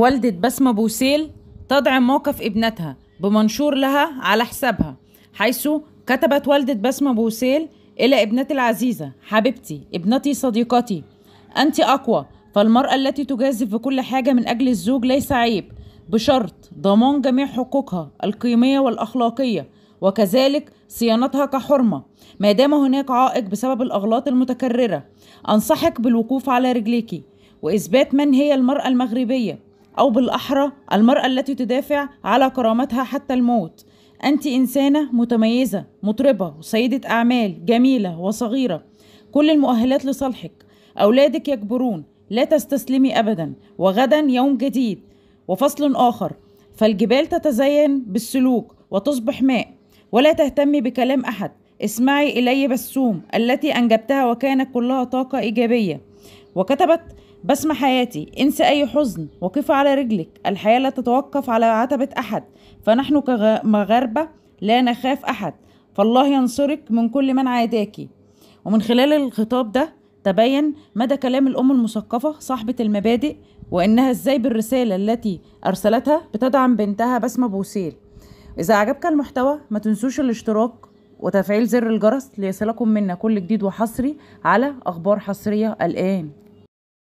والدة بسمة بوسيل تدعم موقف ابنتها بمنشور لها على حسابها حيث كتبت والدة بسمة بوسيل إلى ابنتي العزيزة حبيبتي ابنتي صديقتي أنت أقوى فالمرأة التي تجازف بكل حاجة من أجل الزوج ليس عيب بشرط ضمان جميع حقوقها القيمية والأخلاقية وكذلك صيانتها كحرمة ما دام هناك عائق بسبب الأغلاط المتكررة أنصحك بالوقوف على رجليك وإثبات من هي المرأة المغربية أو بالأحرى المرأة التي تدافع على كرامتها حتى الموت أنت إنسانة متميزة مطربة وسيدة أعمال جميلة وصغيرة كل المؤهلات لصالحك أولادك يكبرون لا تستسلمي أبدا وغدا يوم جديد وفصل آخر فالجبال تتزين بالسلوك وتصبح ماء ولا تهتمي بكلام أحد اسمعي إلي بسوم التي أنجبتها وكانت كلها طاقة إيجابية وكتبت بسمة حياتي انسى أي حزن وقف على رجلك الحياة لا تتوقف على عتبة أحد فنحن كمغاربة لا نخاف أحد فالله ينصرك من كل من عاداكِ ومن خلال الخطاب ده تبين مدى كلام الأم المثقفة صاحبة المبادئ وإنها إزاي بالرسالة التي أرسلتها بتدعم بنتها بسمة بوسيل إذا عجبك المحتوى ما تنسوش الاشتراك وتفعيل زر الجرس ليصلكم منا كل جديد وحصري على أخبار حصرية الآن